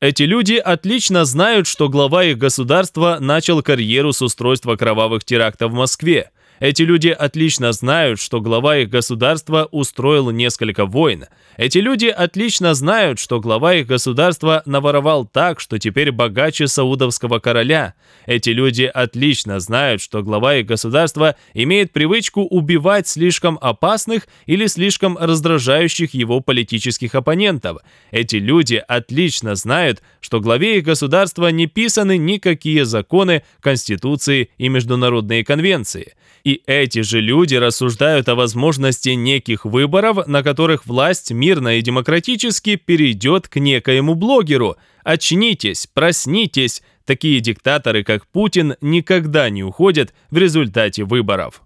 Эти люди отлично знают, что глава их государства начал карьеру с устройства кровавых терактов в Москве – эти люди отлично знают, что глава их государства устроил несколько войн. Эти люди отлично знают, что глава их государства наворовал так, что теперь богаче саудовского короля. Эти люди отлично знают, что глава их государства имеет привычку убивать слишком опасных или слишком раздражающих его политических оппонентов. Эти люди отлично знают, что главе их государства не писаны никакие законы, конституции и международные конвенции. И эти же люди рассуждают о возможности неких выборов, на которых власть мирно и демократически перейдет к некоему блогеру. Очнитесь, проснитесь, такие диктаторы, как Путин, никогда не уходят в результате выборов.